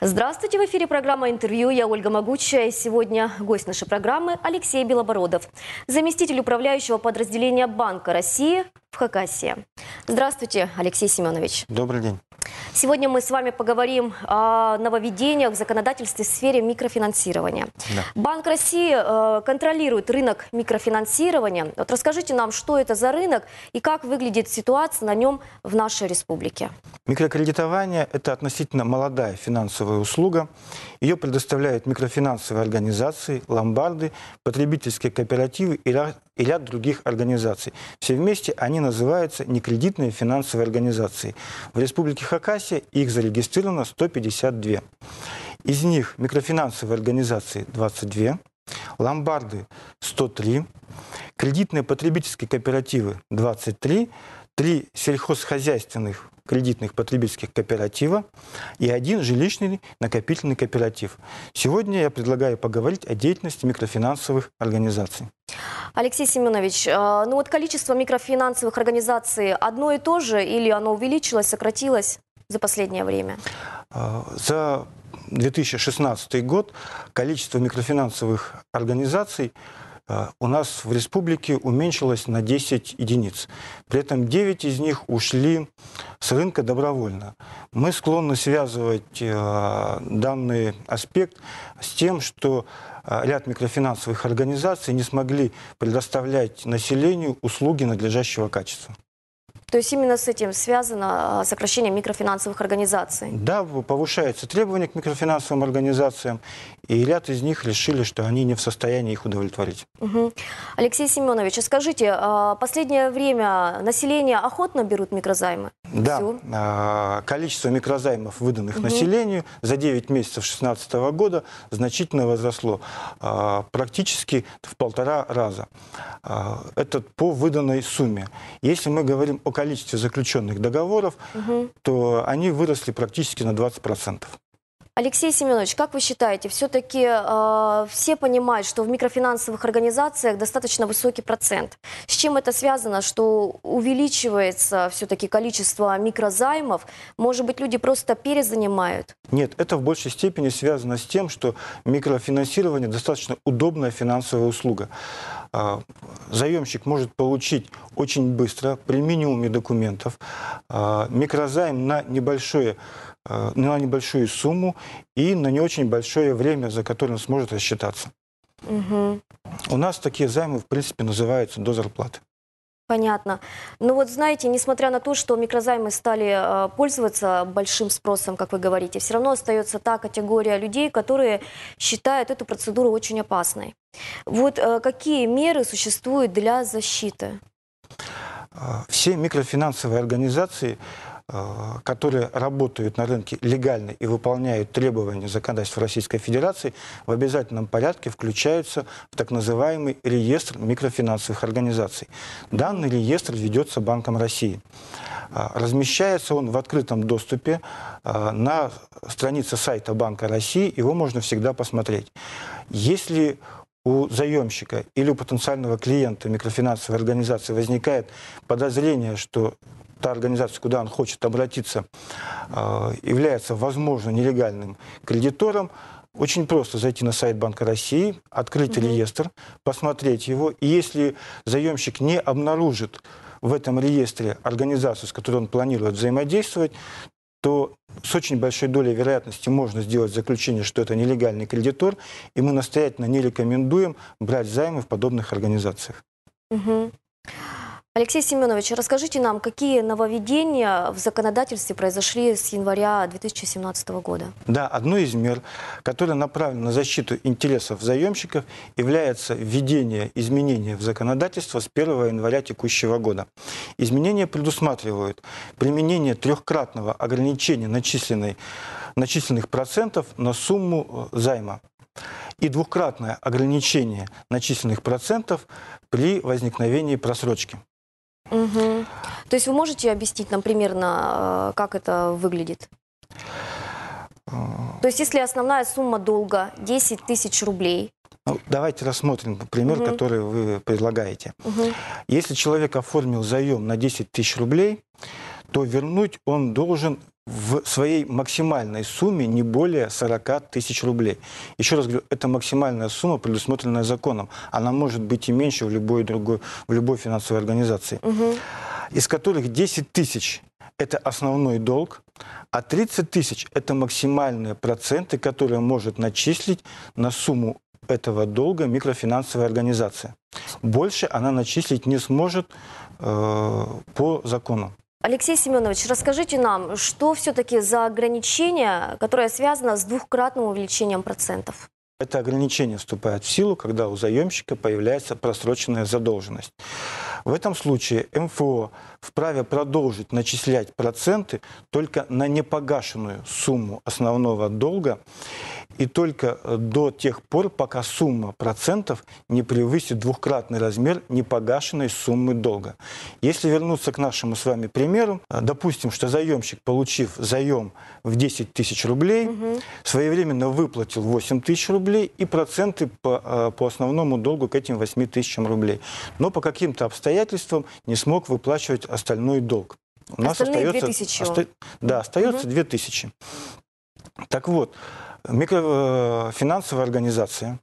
Здравствуйте, в эфире программа «Интервью». Я Ольга Могучая. Сегодня гость нашей программы Алексей Белобородов, заместитель управляющего подразделения Банка России в Хакасии. Здравствуйте, Алексей Семенович. Добрый день. Сегодня мы с вами поговорим о нововведениях в законодательстве в сфере микрофинансирования. Да. Банк России э, контролирует рынок микрофинансирования. Вот расскажите нам, что это за рынок и как выглядит ситуация на нем в нашей республике. Микрокредитование – это относительно молодая финансовая услуга. Ее предоставляют микрофинансовые организации, ломбарды, потребительские кооперативы и и ряд других организаций. Все вместе они называются некредитные финансовые организации. В Республике Хакасия их зарегистрировано 152. Из них микрофинансовые организации 22, ломбарды 103, кредитные потребительские кооперативы 23, 3 сельхозхозяйственных кредитных потребительских кооператива и один жилищный накопительный кооператив. Сегодня я предлагаю поговорить о деятельности микрофинансовых организаций. Алексей Семенович, э, ну вот количество микрофинансовых организаций одно и то же или оно увеличилось, сократилось за последнее время? Э, за 2016 год количество микрофинансовых организаций а, у нас в республике уменьшилось на 10 единиц. При этом 9 из них ушли с рынка добровольно. Мы склонны связывать э, данный аспект с тем, что э, ряд микрофинансовых организаций не смогли предоставлять населению услуги надлежащего качества. То есть именно с этим связано а, сокращение микрофинансовых организаций? Да, повышаются требования к микрофинансовым организациям, и ряд из них решили, что они не в состоянии их удовлетворить. Угу. Алексей Семенович, а скажите, а, последнее время население охотно берут микрозаймы? Да, Все. А, количество микрозаймов, выданных угу. населению, за 9 месяцев 2016 года значительно возросло, а, практически в полтора раза. А, это по выданной сумме. Если мы говорим о количестве заключенных договоров, угу. то они выросли практически на 20%. Алексей Семенович, как вы считаете, все-таки э, все понимают, что в микрофинансовых организациях достаточно высокий процент. С чем это связано, что увеличивается все-таки количество микрозаймов? Может быть, люди просто перезанимают? Нет, это в большей степени связано с тем, что микрофинансирование достаточно удобная финансовая услуга а, заемщик может получить очень быстро, при минимуме документов, а, микрозайм на небольшое Э, ну, на небольшую сумму и на не очень большое время, за которое он сможет рассчитаться. Угу. У нас такие займы, в принципе, называются до зарплаты. Понятно. Ну вот знаете, несмотря на то, что микрозаймы стали э, пользоваться большим спросом, как вы говорите, все равно остается та категория людей, которые считают эту процедуру очень опасной. Вот э, какие меры существуют для защиты? Все микрофинансовые организации а, которые работают на рынке легально и выполняют требования законодательства Российской Федерации, в обязательном порядке включаются в так называемый реестр микрофинансовых организаций. Данный реестр ведется Банком России. А, размещается он в открытом доступе а, на странице сайта Банка России, его можно всегда посмотреть. Если у заемщика или у потенциального клиента микрофинансовой организации возникает подозрение, что та организация, куда он хочет обратиться, э, является, возможно, нелегальным кредитором, очень просто зайти на сайт Банка России, открыть угу. реестр, посмотреть его. И если заемщик не обнаружит в этом реестре организацию, с которой он планирует взаимодействовать, то с очень большой долей вероятности можно сделать заключение, что это нелегальный кредитор, и мы настоятельно не рекомендуем брать займы в подобных организациях. Угу. Алексей Семенович, расскажите нам, какие нововведения в законодательстве произошли с января 2017 года? Да, одно из мер, которое направлено на защиту интересов заемщиков, является введение изменений в законодательство с 1 января текущего года. Изменения предусматривают применение трехкратного ограничения начисленных процентов на сумму э, займа и двукратное ограничение начисленных процентов при возникновении просрочки. Угу. То есть вы можете объяснить нам примерно, э, как это выглядит? А. То есть если основная сумма долга 10 тысяч рублей, ну, давайте рассмотрим пример, угу. который вы предлагаете. Угу. Если человек оформил заем на 10 тысяч рублей, то вернуть он должен в своей максимальной сумме не более 40 тысяч рублей. Еще раз говорю, это максимальная сумма, предусмотренная законом. Она может быть и меньше в любой, другой, в любой финансовой организации. Угу. Из которых 10 тысяч – это основной долг, а 30 тысяч – это максимальные проценты, которые может начислить на сумму этого долга микрофинансовая организация. Больше она начислить не сможет э, по закону. Алексей Семенович, расскажите нам, что все-таки за ограничение, которое связано с двухкратным увеличением процентов? Это ограничение вступает в силу, когда у заемщика появляется просроченная задолженность. В этом случае МФО вправе продолжить начислять проценты только на непогашенную сумму основного долга и только до тех пор, пока сумма процентов не превысит двухкратный размер непогашенной суммы долга. Если вернуться к нашему с вами примеру, э, допустим, что заемщик, получив заем в 10 тысяч рублей, угу. своевременно выплатил 8 тысяч рублей и проценты по, э, по основному долгу к этим 8 тысячам рублей. Но по каким-то обстоятельствам обстоятельствам не смог выплачивать остальной долг. У нас Остальные остается, 2000. Оста... Да, остается угу. 2000. Так вот, микрофинансовая э, организация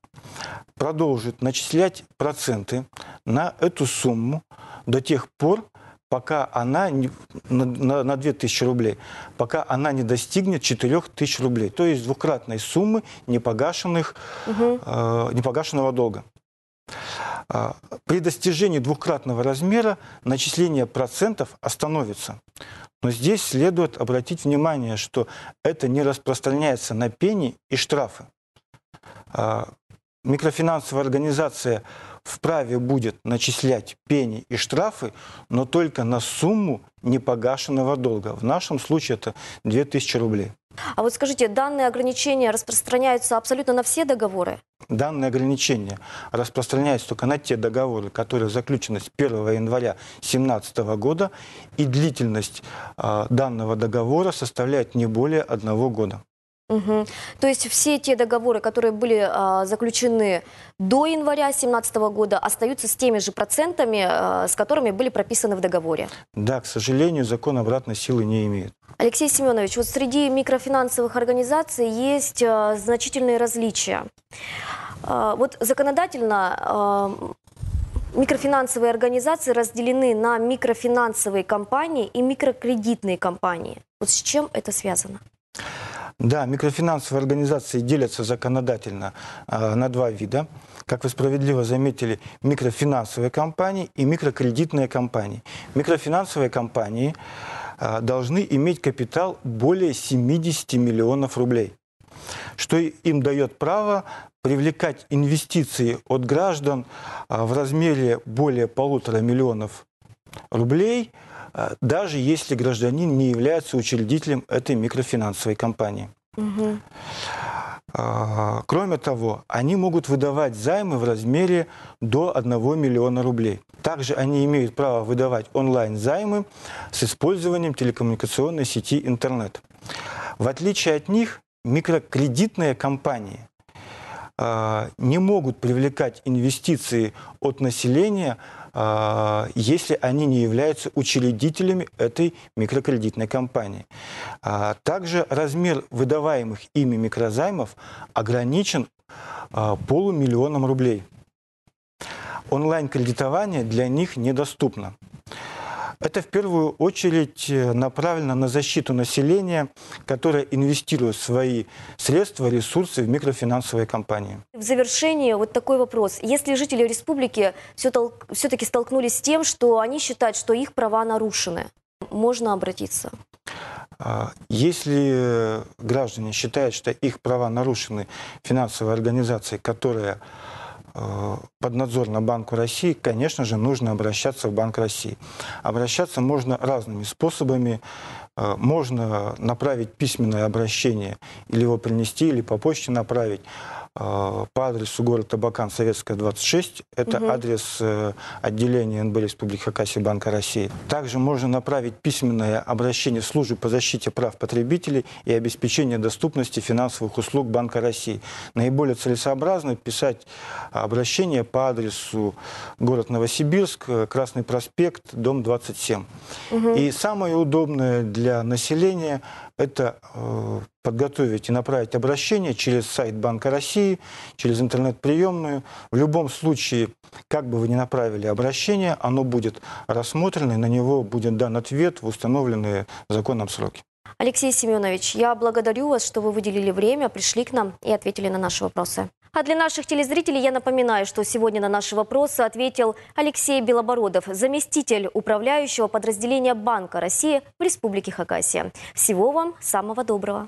продолжит начислять проценты на эту сумму до тех пор, пока она не, на, на, на 2000 рублей, пока она не достигнет 4000 рублей, то есть двукратной суммы непогашенных, угу. э, непогашенного долга. А, при достижении двукратного размера начисление процентов остановится. Но здесь следует обратить внимание, что это не распространяется на пени и штрафы. А, микрофинансовая организация вправе будет начислять пени и штрафы, но только на сумму непогашенного долга. В нашем случае это 2000 рублей. А вот скажите, данные ограничения распространяются абсолютно на все договоры? Данные ограничения распространяются только на те договоры, которые заключены с 1 января 2017 года, и длительность э, данного договора составляет не более одного года. Угу. То есть все те договоры, которые были а, заключены до января 2017 года, остаются с теми же процентами, а, с которыми были прописаны в договоре? Да, к сожалению, закон обратной силы не имеет. Алексей Семенович, вот среди микрофинансовых организаций есть а, значительные различия. А, вот законодательно а, микрофинансовые организации разделены на микрофинансовые компании и микрокредитные компании. Вот с чем это связано? Да, микрофинансовые организации делятся законодательно э, на два вида. Как вы справедливо заметили, микрофинансовые компании и микрокредитные компании. Микрофинансовые компании э, должны иметь капитал более 70 миллионов рублей, что им дает право привлекать инвестиции от граждан э, в размере более полутора миллионов рублей – даже если гражданин не является учредителем этой микрофинансовой компании. Угу. Кроме того, они могут выдавать займы в размере до 1 миллиона рублей. Также они имеют право выдавать онлайн-займы с использованием телекоммуникационной сети интернет. В отличие от них, микрокредитные компании а, не могут привлекать инвестиции от населения, а, если они не являются учредителями этой микрокредитной компании. А, также размер выдаваемых ими микрозаймов ограничен полумиллионом рублей. Онлайн-кредитование для них недоступно. Это в первую очередь э, направлено на защиту населения, которое инвестирует свои средства, ресурсы в микрофинансовые компании. В завершение вот такой вопрос. Если жители республики все-таки столкнулись с тем, что они считают, что их права нарушены, можно обратиться? А, если граждане считают, что их права нарушены финансовой организацией, которая Э, поднадзорно Банку России, конечно же, нужно обращаться в Банк России. Обращаться можно разными способами. Э, можно направить письменное обращение, или его принести, или по почте направить. А, по адресу город Табакан, Советская, 26. Это угу. адрес э, отделения НБ Республики Хакасия Банка России. Также можно направить письменное обращение в службу по защите прав потребителей и обеспечению доступности финансовых услуг Банка России. Наиболее целесообразно писать обращение по адресу город Новосибирск, э, Красный проспект, дом 27. Угу. И самое удобное для населения это э, подготовить и направить обращение через сайт Банка России, через интернет-приемную. В любом случае, как бы вы ни направили обращение, оно будет рассмотрено, и на него будет дан ответ в установленные законом сроки. Алексей Семенович, я благодарю вас, что вы выделили время, пришли к нам и ответили на наши вопросы. А для наших телезрителей я напоминаю, что сегодня на наши вопросы ответил Алексей Белобородов, заместитель управляющего подразделения Банка России в Республике Хакасия. Всего вам самого доброго.